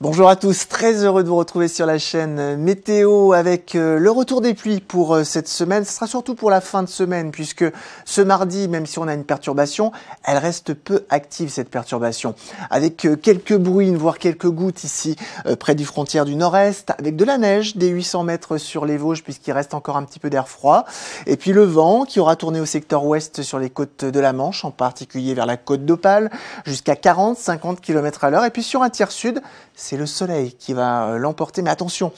Bonjour à tous, très heureux de vous retrouver sur la chaîne Météo avec euh, le retour des pluies pour euh, cette semaine. Ce sera surtout pour la fin de semaine puisque ce mardi, même si on a une perturbation, elle reste peu active cette perturbation. Avec euh, quelques bruines, voire quelques gouttes ici près du frontière du nord-est, avec de la neige des 800 mètres sur les Vosges puisqu'il reste encore un petit peu d'air froid. Et puis le vent qui aura tourné au secteur ouest sur les côtes de la Manche, en particulier vers la côte d'Opale, jusqu'à 40-50 km à l'heure. Et puis sur un tiers sud, c'est le soleil qui va euh, l'emporter. Mais attention,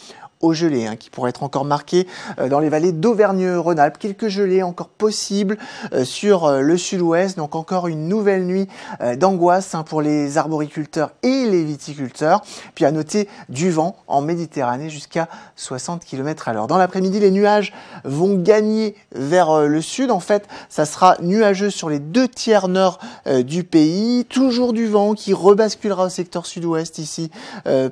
au gelées hein, qui pourrait être encore marquées euh, dans les vallées d'Auvergne-Rhône-Alpes. Quelques gelées encore possibles euh, sur euh, le sud-ouest, donc encore une nouvelle nuit d'angoisse hein, pour les arboriculteurs et les viticulteurs. Puis à noter du vent en Méditerranée jusqu'à 60 km à l'heure. Dans l'après-midi, les nuages vont gagner vers le sud. En fait, ça sera nuageux sur les deux tiers nord du pays. Toujours du vent qui rebasculera au secteur sud-ouest ici,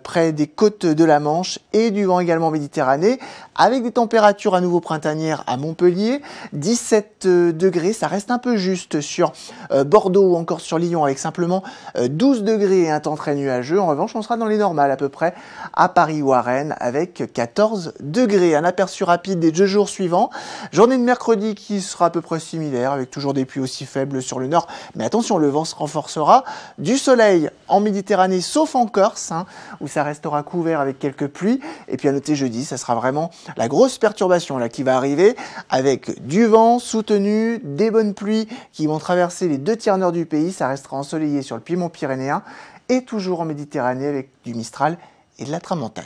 près des côtes de la Manche et du vent également Méditerranée, avec des températures à nouveau printanières à Montpellier, 17 euh, degrés, ça reste un peu juste sur euh, Bordeaux ou encore sur Lyon avec simplement 12 euh, degrés et un temps très nuageux. En revanche, on sera dans les normales à peu près à Paris ou à Rennes avec 14 degrés. Un aperçu rapide des deux jours suivants. Journée de mercredi qui sera à peu près similaire avec toujours des pluies aussi faibles sur le nord. Mais attention, le vent se renforcera. Du soleil en Méditerranée, sauf en Corse, hein, où ça restera couvert avec quelques pluies. Et puis à noter jeudi, ça sera vraiment la grosse perturbation là qui va arriver avec du vent soutenu, des bonnes pluies qui vont traverser les deux tiers nord du pays. Ça restera ensoleillé sur le piémont pyrénéen et toujours en Méditerranée avec du Mistral et de la Tramontane.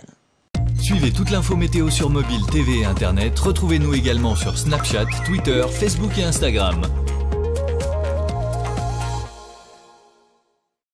Suivez toute l'info météo sur mobile, TV et Internet. Retrouvez-nous également sur Snapchat, Twitter, Facebook et Instagram.